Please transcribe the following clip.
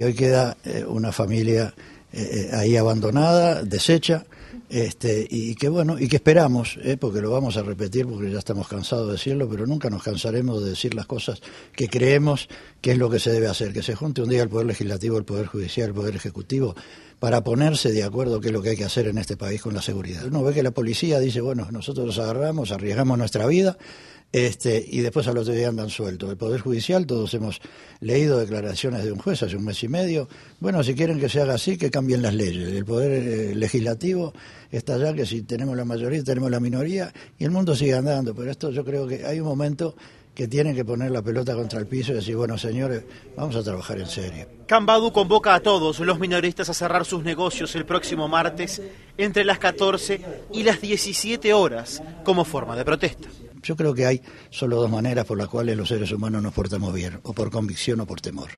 hoy queda eh, una familia eh, eh, ahí abandonada, deshecha, este, y que bueno, y que esperamos, porque lo vamos a repetir porque ya estamos cansados de decirlo, pero nunca nos cansaremos de decir las cosas que creemos que es lo que se debe hacer, que se junte un día el Poder Legislativo, el Poder Judicial, el Poder Ejecutivo, para ponerse de acuerdo qué es lo que hay que hacer en este país con la seguridad. Uno ve que la policía dice, bueno, nosotros nos agarramos, arriesgamos nuestra vida, este, y después al otro día andan sueltos. El Poder Judicial, todos hemos leído declaraciones de un juez hace un mes y medio. Bueno, si quieren que se haga así, que cambien las leyes. El Poder eh, Legislativo está ya que si tenemos la mayoría, tenemos la minoría, y el mundo sigue andando. Pero esto yo creo que hay un momento que tienen que poner la pelota contra el piso y decir, bueno, señores, vamos a trabajar en serio. Cambadu convoca a todos los minoristas a cerrar sus negocios el próximo martes entre las 14 y las 17 horas como forma de protesta. Yo creo que hay solo dos maneras por las cuales los seres humanos nos portamos bien, o por convicción o por temor.